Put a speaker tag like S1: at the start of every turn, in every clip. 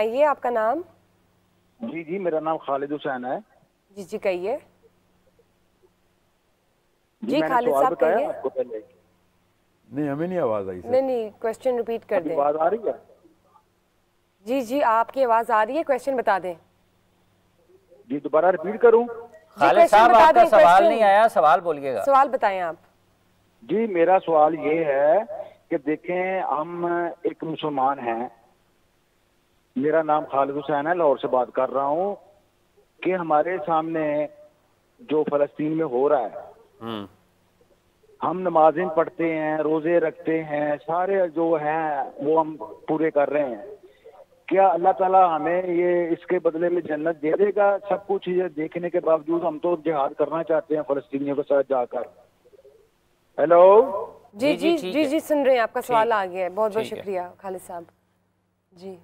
S1: फरमाइए आपका नाम जी जी मेरा नाम खालिद हुसैन है जी जी कहिए जी खालिद साहब कहिए आपको पहले
S2: नहीं हमें नहीं आवाज आई नहीं
S1: नहीं क्वेश्चन रिपीट कर दें आवाज आ रही है जी जी आपकी आवाज आ रही है क्वेश्चन बता दें
S2: जी दोबारा रिपीट करूं खालिद साहब आपका सवाल नहीं आया
S1: सवाल बोलिएगा सवाल बताएं आप जी मेरा सवाल ये है कि देखें हम एक मुसलमान हैं मेरा नाम खालिद हुसैन है लाहौर से बात कर रहा हूँ कि हमारे सामने जो फलस्तीन में हो रहा है हम्म। हम नमाजें पढ़ते हैं रोजे रखते हैं सारे जो हैं वो हम पूरे कर रहे हैं क्या अल्लाह ताला हमें ये इसके बदले में जन्नत दे देगा सब कुछ ये देखने के बावजूद हम तो जिहाद करना चाहते हैं फलस्तीनियों के साथ जाकर हेलो जी
S2: जी जी जी, जी, जी सुन रहे हैं आपका सवाल आ गया है बहुत बहुत शुक्रिया
S1: खालिद साहब जी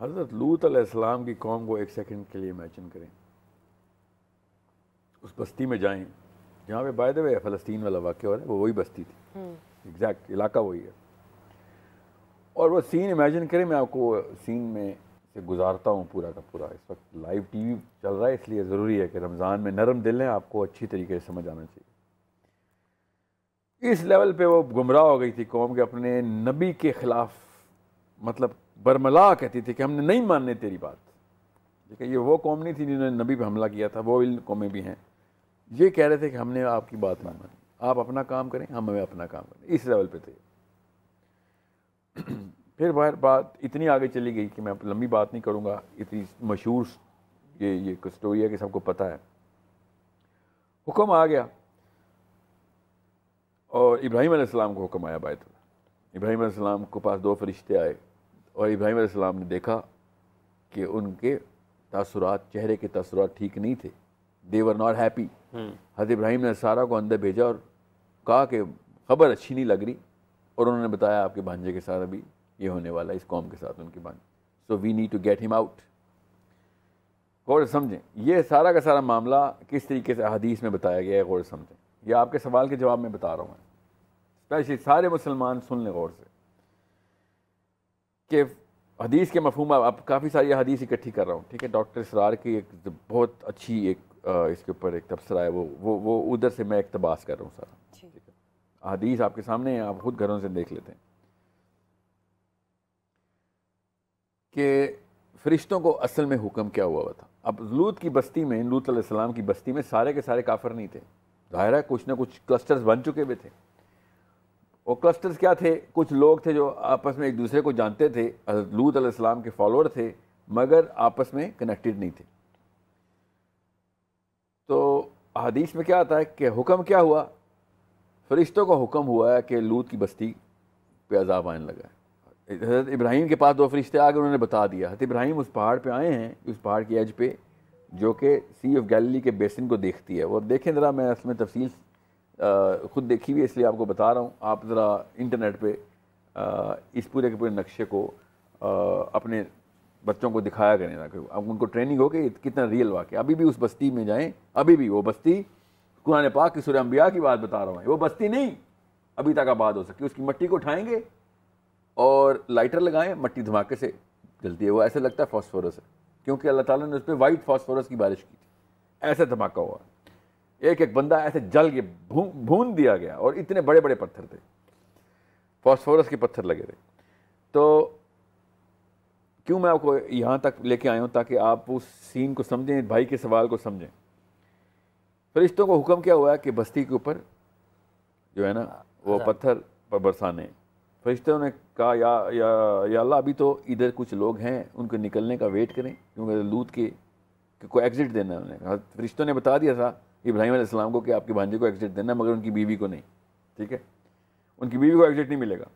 S2: हज़रत लूत अलैहिस्सलाम की कौम को एक सेकंड के लिए इमेजिन करें उस बस्ती में जाएं जहाँ पे बाय द वे फ़लस्तीन वाला वाक्य हो रहा है वो वही बस्ती थी एग्जैक्ट हम्म। इलाका वही है और वो सीन इमेजिन करें मैं आपको सीन में से गुजारता हूँ पूरा का पूरा इस वक्त लाइव टीवी चल रहा है इसलिए ज़रूरी है कि रमज़ान में नरम दिल हैं आपको अच्छी तरीके से समझ आना चाहिए इस लेवल पे वो गुमराह हो गई थी कौम के अपने नबी के ख़िलाफ़ मतलब बरमला कहती थी कि हमने नहीं मानने तेरी बात ठीक ये वो कौम नहीं थी जिन्होंने नबी पर हमला किया था वो इन कौमें भी हैं ये कह रहे थे कि हमने आपकी बात नहीं मानी आप अपना काम करें हम हमें अपना काम करें इस लेवल पर थे फिर बाहर बात इतनी आगे चली गई कि मैं लंबी बात नहीं करूँगा इतनी मशहूर ये ये स्टोरी है कि सबको पता है हुक्म आ गया और इब्राहिम आसमाम को हुक्म आया बायतुल्ला इब्राहिम आसमाम को पास दो फरिश्ते आए और इब्राहिम सलाम ने देखा कि उनके तसरात चेहरे के तसरात ठीक नहीं थे दे वर नॉट हैप्पी हजरत इब्राहिम ने सारा को अंदर भेजा और कहा कि खबर अच्छी नहीं लग रही और उन्होंने बताया आपके भांजे के साथ अभी ये होने वाला है इस कॉम के साथ उनके भांजे so we need to get him out गौर समझें ये सारा का सारा मामला किस तरीके से हदीस में बताया गया है गौर समझें यह आपके सवाल के जवाब में बता रहा हूँ स्पेशली सारे मुसलमान सुन लें गौर से कि हदीस के मफहम आप काफ़ी सारी हदीस इकट्ठी कर रहा हूँ ठीक है डॉक्टर इसरार की एक बहुत अच्छी एक इसके ऊपर एक तबसरा है वो वो वो उधर से मैं इकतबास कर रहा हूँ सारा ठीक है हदीस आपके सामने है आप खुद घरों से देख लेते हैं कि फरिश्तों को असल में हुक्म क्या हुआ हुआ था अब लूत की बस्ती में लूत की बस्ती में सारे के सारे काफर नहीं थे ज़ाहिर है कुछ ना कुछ क्लस्टर्स बन चुके हुए थे वो क्लस्टर्स क्या थे कुछ लोग थे जो आपस में एक दूसरे को जानते थे लूत अलैहिस्सलाम के फॉलोअर थे मगर आपस में कनेक्टेड नहीं थे तो हदीस में क्या आता है कि हुक्म क्या हुआ फरिश्तों का हुक्म हुआ है कि लूत की बस्ती पे अजाब आने लगा हजरत इब्राहिम के पास दो फरिश्ते आ गए उन्होंने बता दिया हजरत इब्राहिम उस पहाड़ पे आए हैं उस पहाड़ की एज पे जो कि सी ऑफ गैलरी के बेसिन को देखती है और देखें ज़रा मैं इसमें तफसील ख़ुद देखी हुई है इसलिए आपको बता रहा हूँ आप ज़रा इंटरनेट पर इस पूरे के पूरे नक्शे को अपने बच्चों को दिखाया करें ताकि अब उनको ट्रेनिंग हो कि कितना रियल वाक्य अभी भी उस बस्ती में जाएं अभी भी वो बस्ती कुरान पाक की सूर्य अम्बिया की बात बता रहा हूँ वो बस्ती नहीं अभी तक आबाद हो सकती उसकी मट्टी को उठाएंगे और लाइटर लगाएं मट्टी धमाके से जलती है वो ऐसे लगता है फॉस्फोरस है क्योंकि अल्लाह ताला ने उस पर वाइट फॉस्फोरस की बारिश की थी ऐसा धमाका हुआ एक एक बंदा ऐसे जल के भून दिया गया और इतने बड़े बड़े पत्थर थे फॉस्फोरस के पत्थर लगे थे तो क्यों मैं आपको यहाँ तक लेके आया हूँ ताकि आप उस सीन को समझें भाई के सवाल को समझें फरिश्तों को हुक्म क्या हुआ कि बस्ती के ऊपर जो है ना वो पत्थर पर बरसाने फरिश्तों ने कहा या या या अल्लाह अभी तो इधर कुछ लोग हैं उनके निकलने का वेट करें क्योंकि लूट के कोई एग्ज़िट देना उन्हें फरिश्तों ने बता दिया था इब्राहिम इस्लाम को कि आपके भांजे को एग्जिट देना मगर उनकी बीवी को नहीं ठीक है उनकी बीवी को एग्जिट नहीं मिलेगा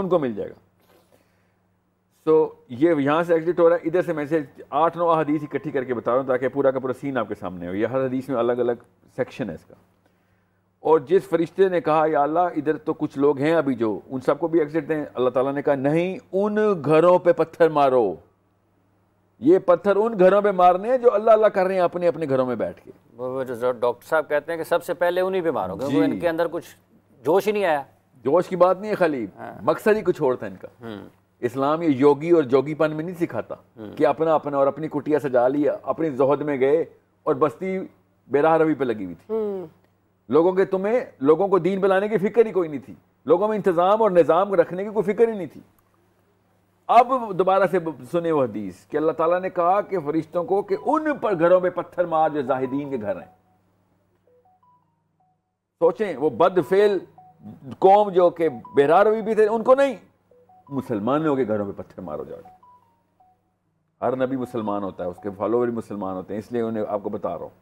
S2: उनको मिल जाएगा सो so, ये यहाँ से एग्जिट हो रहा है इधर से मैसेज आठ नौ हदीस इकट्ठी करके बता रहा हूँ ताकि पूरा का पूरा सीन आपके सामने हो यह हर हदीस में अलग अलग सेक्शन है इसका और जिस फरिश्ते ने कहा या अल्लाह इधर तो कुछ लोग हैं अभी जो उन सबको भी एग्जिट दें अल्लाह ताला ने कहा नहीं उन घरों पे पत्थर मारो ये पत्थर उन घरों में मारने हैं जो अल्लाह अल्लाह कर रहे हैं अपने अपने घरों में बैठ के
S1: डॉक्टर साहब कहते हैं
S2: कि सबसे पहले उन्हीं पे मारो क्योंकि इनके अंदर कुछ जोश ही नहीं आया जोश की बात नहीं है खाली हाँ। मकसद ही कुछ और था इनका हम्म। इस्लाम ये योगी और जोगीपन में नहीं सिखाता हम्म। कि अपना अपना और अपनी कुटिया सजा लिया अपनी जहद में गए और बस्ती बेराह रवि पे लगी हुई थी हम्म। लोगों के तुम्हें लोगों को दीन बनाने की फिक्र ही कोई नहीं थी लोगों में इंतजाम और निज़ाम रखने की कोई फिक्र ही नहीं थी अब दोबारा से सुने वो हदीस कि अल्लाह ताला ने कहा कि फरिश्तों को कि उन पर घरों में पत्थर मार जो जाहिदीन के घर हैं सोचें वो बदफेल कौम जो के बेरार भी थे उनको नहीं मुसलमानों के घरों में पत्थर मारो जाके हर नबी मुसलमान होता है उसके फॉलोवर मुसलमान होते हैं इसलिए उन्हें आपको बता रहा हूं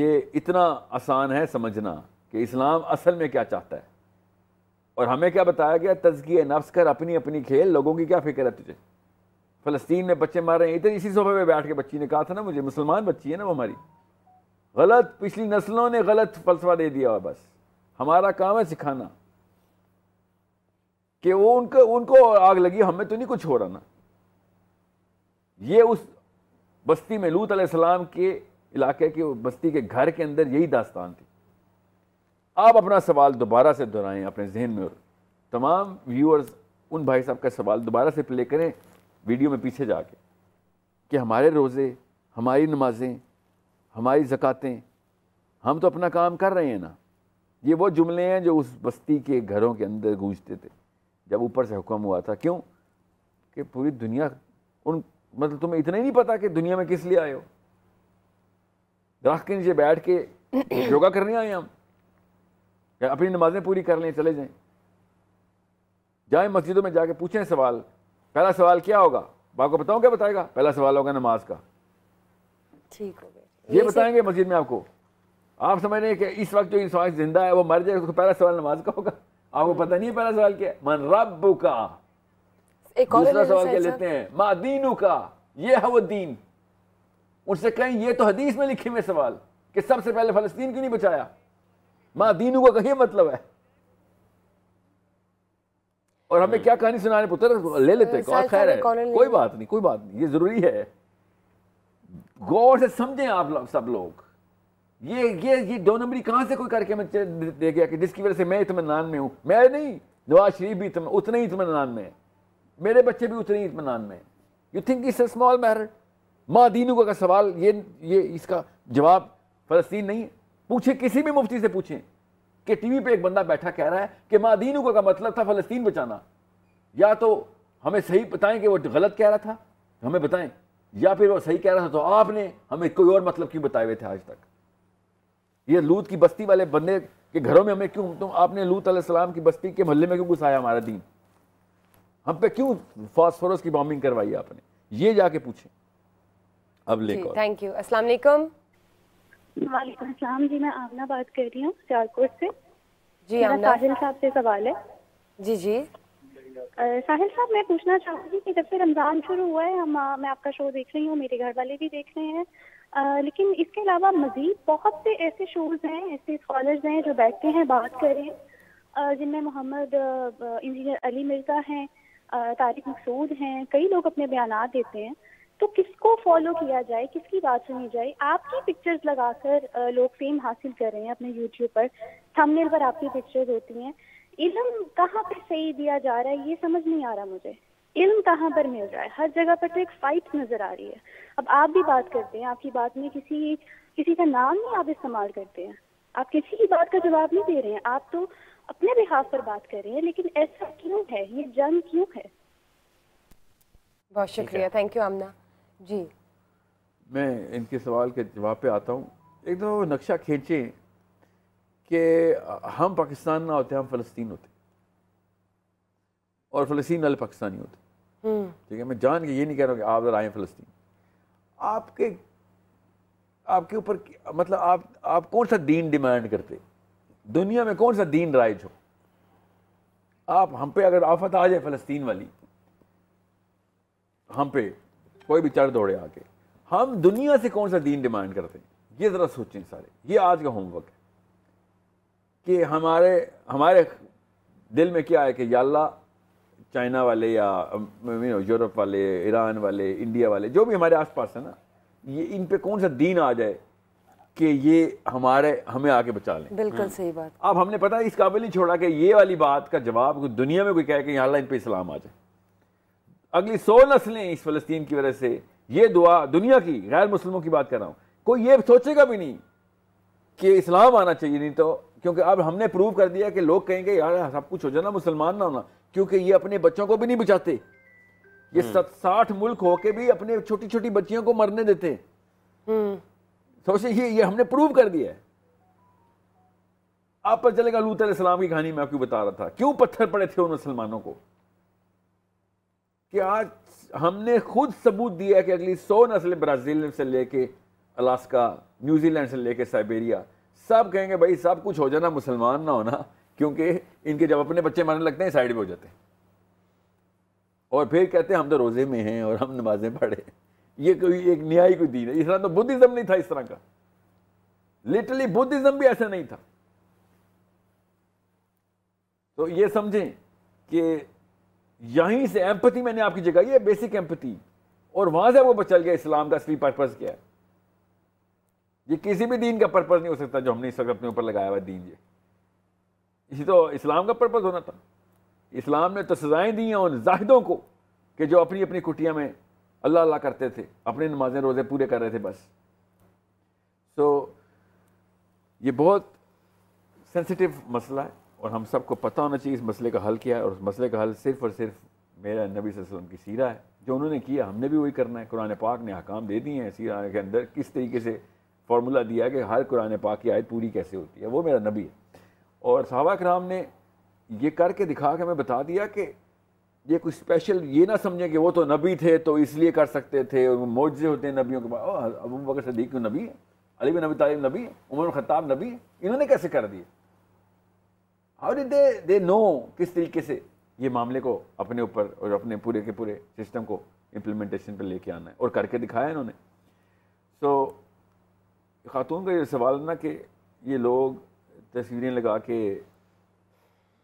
S2: ये इतना आसान है समझना कि इस्लाम असल में क्या चाहता है और हमें क्या बताया गया तजगी नफ्स कर अपनी अपनी खेल लोगों की क्या फिक्र है तुझे फ़लस्तीन में बच्चे मार रहे हैं इधर इसी सोफे पे बैठ के बच्ची ने कहा था ना मुझे मुसलमान बच्ची है ना वो हमारी गलत पिछली नस्लों ने गलत फलसफा दे दिया हुआ बस हमारा काम है सिखाना कि वो उनको उनको आग लगी हमें तो नहीं कुछ हो रहा ना ये उस बस्ती में लूत सलाम के इलाके के बस्ती के घर के अंदर यही दास्तान थी आप अपना सवाल दोबारा से दोहराएं अपने जहन में और तमाम व्यूअर्स उन भाई साहब का सवाल दोबारा से प्ले करें वीडियो में पीछे जाके कि हमारे रोज़े हमारी नमाजें हमारी ज़क़ातें हम तो अपना काम कर रहे हैं ना ये वो जुमले हैं जो उस बस्ती के घरों के अंदर गूंजते थे जब ऊपर से हुक्म हुआ था क्यों कि पूरी दुनिया उन मतलब तुम्हें इतना ही नहीं पता कि दुनिया में किस लिए आए हो दरख्त के नीचे बैठ के योगा करने आए हम अपनी नमाजें पूरी कर लें चले जाएं जाए मस्जिदों में जाके पूछें सवाल पहला सवाल क्या होगा आपको बताऊं क्या बताएगा पहला सवाल होगा नमाज का ठीक हो गया ये बताएंगे मस्जिद में आपको आप समझ रहे हैं कि इस वक्त जो इंसान जिंदा है वो मर जाए उसको पहला सवाल नमाज का होगा आपको पता नहीं है पहला सवाल क्या है मन रब का
S1: दूसरा सवाल क्या लेते
S2: हैं मा दीनू का ये है वो दीन उनसे कहें ये तो हदीस में लिखे हुए सवाल कि सबसे पहले फलस्तीन क्यों नहीं बचाया माँ दीनू का कहीं मतलब है और हमें हम्म। क्या कहानी सुनाने पुत्र ले लेते हैं कौन खैर है कोई बात नहीं कोई बात नहीं ये जरूरी है गौर से समझे आप लोग सब लोग ये ये ये दो नंबरी कहां से कोई करके मैं दे गया कि जिसकी वजह से मैं इतमान में हूं मैं नहीं नवाज शरीफ भी इतम, उतने ही इतमान में मेरे बच्चे भी उतने ही इतमान में you think it's a small matter माँ का सवाल ये ये इसका जवाब फलस्तीन नहीं है पूछे किसी भी मुफ्ती से पूछे कि टीवी पे एक बंदा बैठा कह रहा है कि मादीनू का मतलब था फलस्तीन बचाना या तो हमें सही बताएं कि वो गलत कह रहा था हमें बताएं या फिर वो सही कह रहा था तो आपने हमें कोई और मतलब क्यों बताए हुए थे आज तक ये लूत की बस्ती वाले बंदे के घरों में हमें क्यों तुम तो आपने लूत अलैहिस्सलाम की बस्ती के महल्ले में क्यों घुसाया हमारा दीन हम पे क्यों फॉस्फोरस की बॉम्बिंग करवाई आपने ये जाके पूछे अब लेकर
S1: थैंक यू अस्सलाम वालेकुम सलाम जी मैं आमना बात कर रही हूँ से जी साहिल साहब से सवाल है जी जी साहिल साहब मैं पूछना चाहूंगी कि जब से रमज़ान शुरू हुआ है हम मैं आपका शो देख रही हूँ मेरे घर वाले भी देख रहे हैं आ, लेकिन इसके अलावा मज़ीद बहुत से ऐसे शोज़ हैं ऐसे स्कॉलर्स हैं जो बैठते हैं बात करें जिनमें मोहम्मद इंजीनियर अली मिर्ज़ा हैं तारिक मकसूद हैं कई लोग अपने बयान देते हैं तो किसको फॉलो किया जाए किसकी बात सुनी जाए आपकी पिक्चर्स लगाकर लोग फेम हासिल कर रहे हैं अपने यूट्यूब पर थंबनेल पर आपकी पिक्चर्स होती हैं इलम कहाँ पर सही दिया जा रहा है ये समझ नहीं आ रहा मुझे इल्म कहाँ पर मिल रहा है हर जगह पर तो एक फाइट नजर आ रही है अब आप भी बात करते हैं आपकी बात में किसी किसी का नाम नहीं आप इस्तेमाल करते हैं आप किसी की बात का जवाब नहीं दे रहे हैं आप तो अपने बिहाफ पर बात कर रहे हैं लेकिन ऐसा क्यों है ये जंग क्यों है बहुत शुक्रिया थैंक यू आमना जी
S2: मैं इनके सवाल के जवाब पे आता हूँ एक तो नक्शा खींचें कि हम पाकिस्तान ना होते हम फ़लस्तीन होते और फ़लस्तीन वाले पाकिस्तानी होते हम्म। ठीक है मैं जान के ये नहीं कह रहा हूँ कि आप आए फ़लस्तीन आपके आपके ऊपर मतलब आप आप कौन सा दीन डिमांड करते दुनिया में कौन सा दीन राइज हो आप हम पे अगर आफत आ जाए फ़लस्तीन वाली हम पे कोई चढ़ दौड़े आके हम दुनिया से कौन सा दीन डिमांड करते हैं ये ज़रा सोचें सारे ये आज का होमवर्क है कि हमारे हमारे दिल में क्या है कि याल्ला चाइना वाले या यूरोप वाले ईरान वाले इंडिया वाले जो भी हमारे आसपास है ना ये इन पे कौन सा दीन आ जाए कि ये हमारे हमें आके बचा लें बिल्कुल सही बात अब हमने पता इस काबिल नहीं छोड़ा कि ये वाली बात का जवाब दुनिया में कोई कहे कि यहाँ इन पर इस्लाम आ जाए अगली सौ नस्लें इस फलस्तीन की वजह से यह दुआ दुनिया की गैर मुसलमों की बात कर रहा हूं कोई ये सोचेगा भी नहीं कि इस्लाम आना चाहिए नहीं तो क्योंकि अब हमने प्रूव कर दिया कि लोग कहेंगे यार सब कुछ हो जाना मुसलमान ना होना क्योंकि ये अपने बच्चों को भी नहीं बचाते ये हम्म। सत साठ मुल्क होके भी अपने छोटी छोटी बच्चियों को मरने देते हम्म। सोचे ये ये हमने प्रूव कर दिया है आप पर चलेगा लूत की कहानी मैं आपको बता रहा था क्यों पत्थर पड़े थे उन मुसलमानों को कि आज हमने खुद सबूत दिया है कि अगली सौ नस्लें ब्राज़ील से लेके अलास्का न्यूजीलैंड से लेके साइबेरिया सब कहेंगे भाई सब कुछ हो जाना मुसलमान ना होना क्योंकि इनके जब अपने बच्चे मारने लगते हैं साइड में हो जाते हैं और फिर कहते हैं हम तो रोज़े में हैं और हम नमाजें पढ़े ये कोई एक न्याय कोई दीन है इस तरह तो बुद्धिज़्म नहीं था इस तरह का लिटरली बुद्धिज़्म भी ऐसा नहीं था तो ये समझें कि यहीं से एम्पति मैंने आपकी जगह ये बेसिक एम्पति और वहां से आपको पता चल गया इस्लाम का असली पर्पज क्या है ये किसी भी दीन का पर्पज नहीं हो सकता जो हमने इस वक्त अपने ऊपर लगाया हुआ दीन ये इसी तो इस्लाम का पर्पज होना था इस्लाम ने तो सजाएं दी हैं उन जाहिदों को कि जो अपनी अपनी कुटिया में अल्लाह अल्लाह करते थे अपने नमाजें रोज़े पूरे कर रहे थे बस तो ये बहुत सेंसिटिव मसला है और हम सबको पता होना चाहिए इस मसले का हल क्या है और उस मसले का हल सिर्फ और सिर्फ मेरा नबी वसल्लम की सीरा है जो उन्होंने किया हमने भी वही करना है कुरान पाक ने हकाम दे दिए हैं सीरा के अंदर किस तरीके से फार्मूला दिया है कि हर कुरान पाक की आयत पूरी कैसे होती है वो मेरा नबी है और सहाबा कराम ने ये करके दिखा के हमें बता दिया कि ये कुछ स्पेशल ये ना समझें कि वो तो नबी थे तो इसलिए कर सकते थे और मौजे होते हैं नबियों के पास अबू बकर सदीक नबी है अली बिन नबी तालीम नबी उमर खत्ताब नबी इन्होंने कैसे कर दिए how did they they know किस तरीके से ये मामले को अपने ऊपर और अपने पूरे के पूरे सिस्टम को इम्प्लीमेंटेशन पर लेके आना है और करके दिखाया इन्होंने सो so, ख़ातून का ये सवाल ना कि ये लोग तस्वीरें लगा के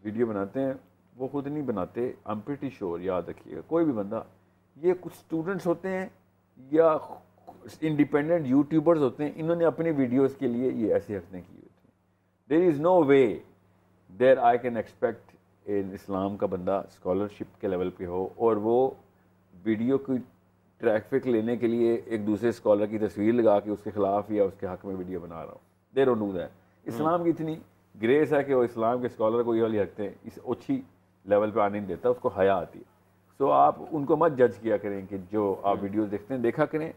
S2: वीडियो बनाते हैं वो खुद नहीं बनाते आई एम प्रिटी श्योर याद रखिएगा कोई भी बंदा ये कुछ स्टूडेंट्स होते हैं या इंडिपेंडेंट यूट्यूबर्स होते हैं इन्होंने अपनी वीडियोस के लिए ये ऐसी हरकतें की होती हैं there is no way there I can expect in Islam का बंदा स्कॉलरशिप के लेवल पे हो और वो वीडियो की ट्रैफिक लेने के लिए एक दूसरे स्कॉलर की तस्वीर लगा के उसके ख़िलाफ़ या उसके हक में वीडियो बना रहा हूँ there don't do that Islam की इतनी ग्रेस है कि वो इस्लाम के स्कॉलर को ये वाली हैं इस अच्छी लेवल पर आने नहीं देता उसको हया आती है सो आप उनको मत जज किया करें कि जो आप वीडियो hmm. देखते हैं देखा करें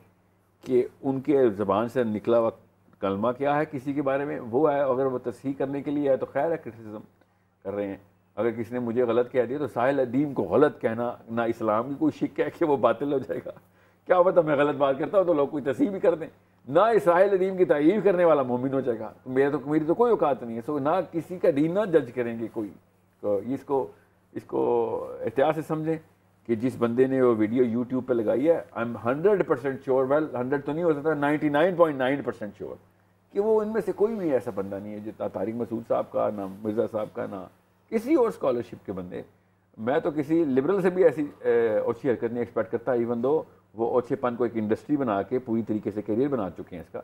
S2: कि उनके ज़बान से निकला वक्त कलमा क्या है किसी के बारे में वो है अगर वो तस्ही करने के लिए है तो खैर है क्रिटिसिज्म कर रहे हैं अगर किसी ने मुझे गलत कह दिया तो साहिल अदीम को गलत कहना ना इस्लाम की कोई शिक है कि वो बातिल हो जाएगा क्या पता मैं गलत बात करता हूँ तो लोग कोई तस्ह भी कर दें ना इसराइल अदीम की तारीफ करने वाला मोमिन हो जाएगा तो मेरा तो मेरी तो कोई औकात नहीं है सो ना किसी का दीन ना जज करेंगे कोई तो इसको इसको एहतियात से समझें कि जिस बंदे ने वो वीडियो यूट्यूब पे लगाई है I am hundred percent sure well hundred तो नहीं हो सकता ninety nine point nine percent sure कि वो इनमें से कोई भी ऐसा बंदा नहीं है जितना तारिक मसूद साहब का ना मिर्ज़ा साहब का ना किसी और स्कॉलरशिप के बंदे मैं तो किसी लिबरल से भी ऐसी ओछी हरकत नहीं एक्सपेक्ट करता इवन दो वो ओछेपन को एक इंडस्ट्री बना के पूरी तरीके से करियर बना चुके हैं इसका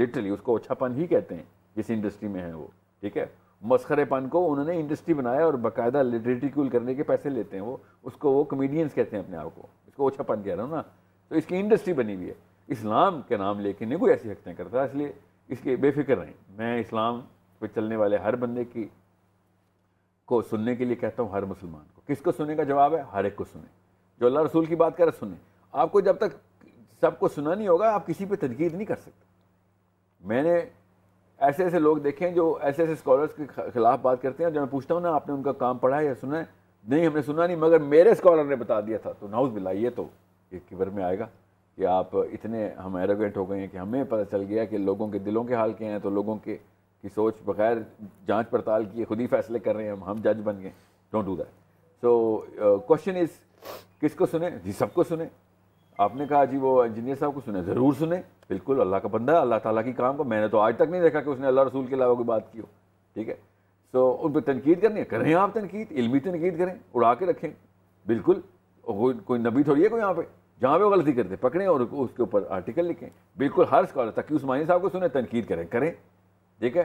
S2: लिटरली उसको ओछापन ही कहते हैं जिस इंडस्ट्री में है वो ठीक है मस्खरेपन को उन्होंने इंडस्ट्री बनाया और बाकायदा लिटरेटिक्यूल करने के पैसे लेते हैं वो उसको वो कमेडियंस कहते हैं अपने आप को इसको ओछापन कह रहा हूँ ना तो इसकी इंडस्ट्री बनी हुई है इस्लाम के नाम लेके नहीं कोई ऐसी हरकतें करता इसलिए इसके बेफिक्र रहें मैं इस्लाम पे चलने वाले हर बंदे की को सुनने के लिए कहता हूँ हर मुसलमान को किसको सुनने का जवाब है हर एक को सुने जो अल्लाह रसूल की बात करे सुने आपको जब तक सबको सुना नहीं होगा आप किसी पर तनकीद नहीं कर सकते मैंने ऐसे ऐसे लोग देखे हैं जो ऐसे ऐसे स्कॉलर्स के खिलाफ बात करते हैं जब मैं पूछता हूँ ना आपने उनका काम पढ़ा है या सुना है नहीं हमने सुना नहीं मगर मेरे स्कॉलर ने बता दिया था तो नाउज बिला ये तो एक किबर में आएगा कि आप इतने हम एरोगेंट हो गए हैं कि हमें पता चल गया कि लोगों के दिलों के हाल के हैं तो लोगों के की सोच बगैर जांच पड़ताल किए खुद ही फैसले कर रहे हैं हम हम जज बन गए don't do that so question is किसको सुने जी सबको सुने आपने कहा जी वो इंजीनियर साहब को सुने ज़रूर सुने बिल्कुल अल्लाह का बंदा है अल्लाह ताला की काम को मैंने तो आज तक नहीं देखा कि उसने अल्लाह रसूल के अलावा कोई बात की हो ठीक है सो so, उन पर तनकीद करनी है करें आप तनकीद इलमी तनकीद करें उड़ा के रखें बिल्कुल कोई कोई नबी थोड़ी है कोई यहाँ पर जहाँ भी वो गलती करते पकड़ें और उसके ऊपर आर्टिकल लिखें बिल्कुल हर स्कॉलर तक उस्मानी साहब को सुने तनकीद करें करें ठीक है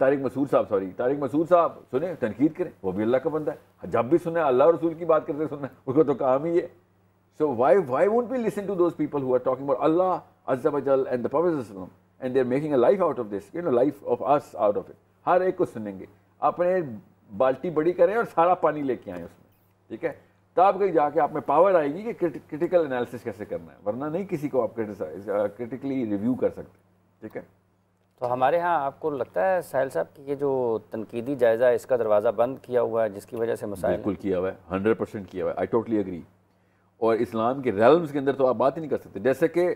S2: तारिक मसूद साहब सॉरी तारिक मसूद साहब सुने तनकीद करें वो भी अल्लाह का बंदा है जब भी सुने अल्लाह रसूल की बात करते सुनना उसको तो काम ही है so why why would be listen to those people who are talking about Allah अजल and the end there making a life out of this you know life of us out of it हर एक को सुनेंगे अपने बाल्टी बड़ी करें और सारा पानी लेके आएँ उसमें ठीक है तो आप कहीं जाके आप में पावर आएगी कि क्रिटिकल एनालिसिस कैसे करना है वरना नहीं किसी को आप क्रिटिकली रिव्यू uh, कर सकते ठीक है तो हमारे
S1: यहाँ आपको लगता है साहिल साहब कि ये जो तनकीदी जायज़ा है इसका दरवाज़ा बंद किया हुआ है जिसकी वजह
S2: से मसाइल बिल्कुल किया हुआ है हंड्रेड परसेंट किया हुआ है आई टोटली अग्री और इस्लाम के रेलम्स के अंदर तो आप बात ही नहीं कर सकते जैसे कि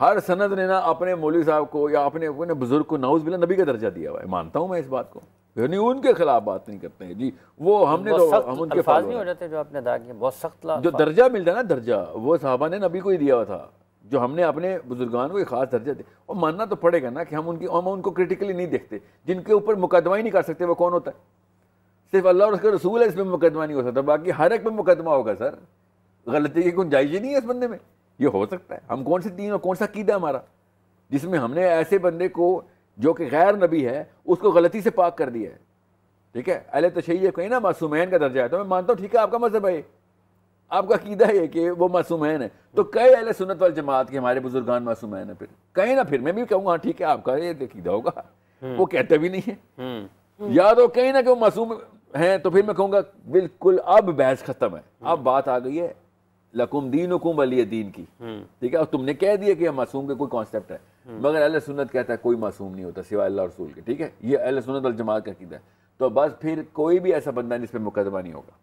S2: हर सनद ने ना अपने मौलवी साहब को या अपने बुज़ुर्ग को नाउज़ बिल्ला नबी का दर्जा दिया हुआ है मानता हूँ मैं इस बात को यानी उनके खिलाफ बात नहीं करते हैं जी वो हमने तो हम उनके पास नहीं हो
S1: जाते जो आपने अदा किए बहुत सख्त जो दर्जा
S2: मिलता है ना दर्जा वो साहबा ने नबी को ही दिया हुआ था जो हमने अपने बुजुर्गान को एक खास दर्जा दे और मानना तो पड़ेगा ना कि हम उनकी हम उनको क्रिटिकली नहीं देखते जिनके ऊपर मुकदमा ही नहीं कर सकते वो कौन होता है सिर्फ अल्लाह और उसके रसूल है इसमें मुकदमा नहीं हो सकता बाकी हर एक में मुकदमा होगा सर गलती की गुंजाइश ही नहीं है इस बंदे में ये हो सकता है हम कौन से दीन और कौन सा कीदा हमारा जिसमें हमने ऐसे बंदे को जो कि गैर नबी है उसको गलती से पाक कर दिया है ठीक है अल तशैय कहीं ना मासूमैन का दर्जा है तो मैं मानता हूँ ठीक है आपका मजहब है आपका कीदा है कि वो मासूमैन है तो कई अल सुनत वाल जमात के हमारे बुजुर्गान मासूमैन है फिर कहीं ना फिर मैं भी कहूँगा हाँ, ठीक है आपका ये कीदा होगा हम्म। वो कहते भी नहीं है हम्म। या तो कहीं ना कि वो मासूम हैं तो फिर मैं कहूँगा बिल्कुल अब बहस खत्म है हम्म। अब बात आ गई है लकुम दीन हुकुम अली दीन की ठीक है और तुमने कह दिया कि मासूम के कोई कॉन्सेप्ट है हम्म। मगर अहल सुनत कहता है कोई मासूम नहीं होता सिवा अल्लाह रसूल के ठीक है ये अहल सुनत अल जमात का कीदा है तो बस फिर कोई भी ऐसा बंदा जिस पर मुकदमा नहीं होगा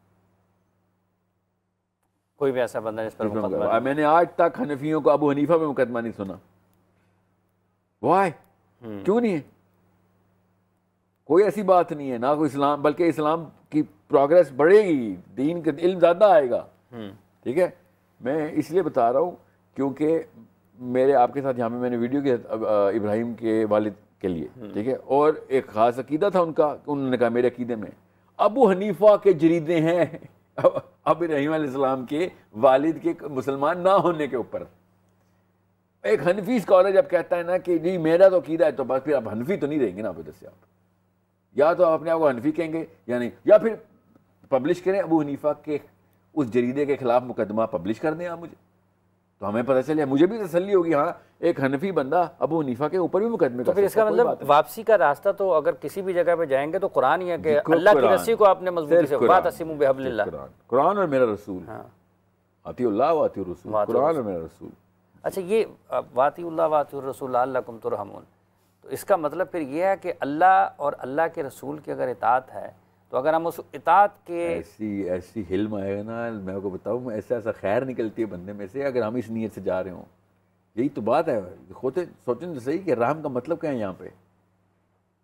S2: कोई भी ऐसा बंदा जिस पर मुकदमा मैंने आज तक हनफियों को अबू हनीफा में मुकदमा नहीं सुना वाह हम्म। क्यों नहीं है कोई ऐसी बात नहीं है ना कोई इस्लाम बल्कि इस्लाम की प्रोग्रेस बढ़ेगी दीन का इल्म ज़्यादा आएगा हम्म। ठीक है मैं इसलिए बता रहा हूँ क्योंकि मेरे आपके साथ यहाँ पे मैंने वीडियो किया इब्राहिम के वालिद के लिए हम्म। ठीक है और एक ख़ास अकीदा था उनका उन्होंने कहा मेरे अकीदे में अबू हनीफा के जरीदे हैं अब इब्राहिम के वालिद के मुसलमान ना होने के ऊपर एक हनफी स्कॉलर जब कहता है ना कि जी मेरा तो अकीदा है तो बस फिर आप हनफी तो नहीं रहेंगे ना उधर से आप या तो आप अपने आप को हनफी कहेंगे या नहीं या फिर पब्लिश करें अबू हनीफा के उस जरीदे के खिलाफ मुकदमा पब्लिश कर दें आप मुझे तो हमें पता चल जाए मुझे भी तसली होगी हाँ एक हनफी बंदा अब वो नीफा के ऊपर भी मुकदमे तो फिर इसका मतलब
S1: वापसी का रास्ता तो अगर किसी भी जगह पे जाएंगे तो कुरान ही है कि अल्लाह की रस्सी को आपने मजबूती से
S2: कुरान और मेरा रसूल हाँ।
S1: अच्छा ये वातील्ला वाती तो इसका मतलब फिर यह है कि अल्लाह और अल्लाह के रसूल की अगर इतात है तो अगर हम उस इतात के
S2: ऐसी ऐसी हिल्म है ना मैं आपको बताऊँ ऐसा ऐसा खैर निकलती है बंदे में से अगर हम इस नीयत से जा रहे हों यही तो बात है खोते सोचें तो सही कि राम का मतलब क्या है यहाँ पे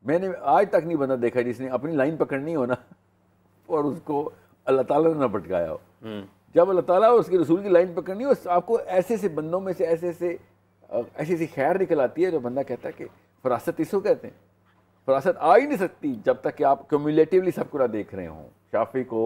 S2: मैंने आज तक नहीं बंदा देखा जिसने अपनी लाइन पकड़नी हो ना और उसको अल्लाह ताला ने ना भटकाया हो हम्म। जब अल्लाह ताला उसके रसूल की लाइन पकड़नी हो आपको ऐसे ऐसे बंदों में से ऐसे ऐसे ऐसी ऐसी खैर निकल आती है जो तो बंदा कहता है कि फरासत इसको कहते हैं फरासत आ ही नहीं सकती जब तक कि आप कम्युलेटिवली सबको ना देख रहे हों शाफी को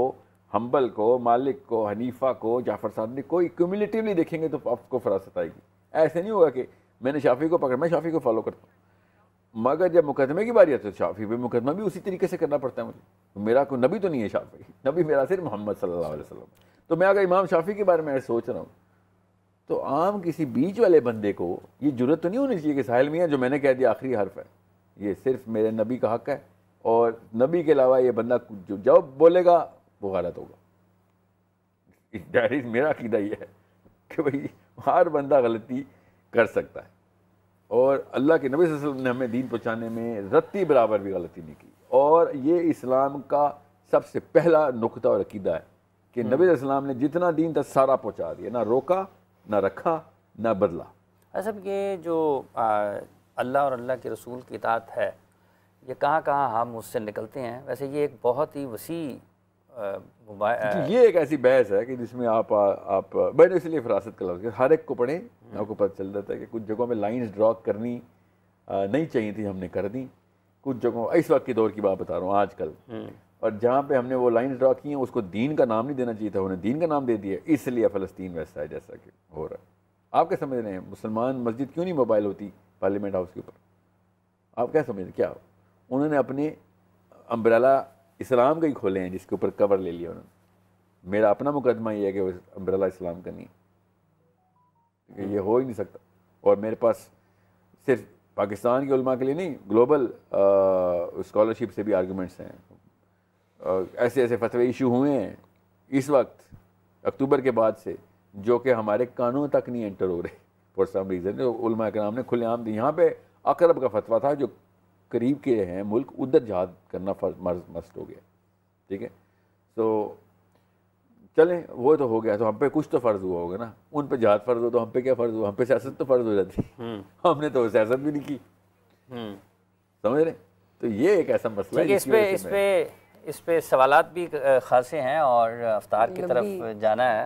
S2: हम्बल को मालिक को हनीफा को जाफर सादक को कम्युलेटिवली देखेंगे तो आपको फरासत आएगी ऐसे नहीं होगा कि मैंने शाफी को पकड़ मैं शाफी को फॉलो करता हूँ मगर जब मुकदमे की बारी आती है तो शाफी पर मुकदमा भी उसी तरीके से करना पड़ता है मुझे तो मेरा कोई नबी तो नहीं है शाफी नबी मेरा सिर्फ मोहम्मद सल्लल्लाहु वसलम तो मैं अगर इमाम शाफी के बारे में सोच रहा हूँ तो आम किसी बीच वाले बंदे को ये जरूरत तो नहीं होनी चाहिए कि साहिल मियाँ जो मैंने कह दिया आखिरी हर्फ है ये सिर्फ मेरे नबी का हक है और नबी के अलावा ये बंदा जो जब बोलेगा वो गलत होगा डायरी मेरा अकीदा ये है कि भाई हर बंदा गलती कर सकता है और अल्लाह के नबी वसल्लम ने हमें दीन पहुँचाने में रत्ती बराबर भी गलती नहीं की और ये इस्लाम का सबसे पहला नुकता और अकीदा है कि हम्म। नबी वसल्लम ने जितना दीन था सारा पहुँचा दिया ना रोका ना रखा ना बदला
S1: सब अच्छा, ये जो अल्लाह और अल्लाह के रसूल की इतात है ये कहाँ कहाँ हम उससे निकलते हैं वैसे ये एक बहुत ही वसी ये
S2: एक ऐसी बहस है कि जिसमें आप आप मैंने इसलिए फरासत कर लफ्ज़ हर एक को पढ़ें हम्म। आपको पता चल जाता है कि कुछ जगहों में लाइंस ड्रॉ करनी नहीं चाहिए थी हमने कर दी कुछ जगहों इस वक्त के दौर की बात बता रहा हूँ आजकल हम्म। और जहाँ पे हमने वो लाइंस ड्रा की हैं उसको दीन का नाम नहीं देना चाहिए था उन्हें दीन का नाम दे दिया इसलिए फ़लस्तीन वैसा है जैसा कि हो रहा है आप क्या समझ रहे हैं मुसलमान मस्जिद क्यों नहीं मोबाइल होती पार्लियामेंट हाउस के ऊपर आप क्या समझ क्या उन्होंने अपने अम्ब्रेला इस्लाम का ही खोले हैं जिसके ऊपर कवर ले लिया उन्होंने मेरा अपना मुकदमा ये है कि वो अम्ब्रेला इस्लाम का नहीं है ये हो ही नहीं सकता और मेरे पास सिर्फ पाकिस्तान के उलमा के लिए नहीं ग्लोबल स्कॉलरशिप से भी आर्गूमेंट्स हैं ऐसे ऐसे फतवे इशू हुए हैं इस वक्त अक्टूबर के बाद से जो कि हमारे कानून तक नहीं एंटर हो रहे फॉर सम रीज़न उलमा कराम ने खुलेआम यहाँ पे अकरब का फतवा था जो करीब के हैं मुल्क उधर जहाद करना मर्ज मस्त हो गया ठीक है तो चलें वो तो हो गया तो हम पे कुछ तो फ़र्ज़ हुआ होगा ना उन पे जहाद फ़र्ज़ हो तो हम पे क्या फ़र्ज़ हुआ हम पे सियासत तो फ़र्ज़ हो जाती हमने तो सियासत भी नहीं की समझ रहे तो ये एक ऐसा मसला है इस पे इस पे
S1: इस पे सवाल भी खासे हैं और अफ्तार की तरफ जाना है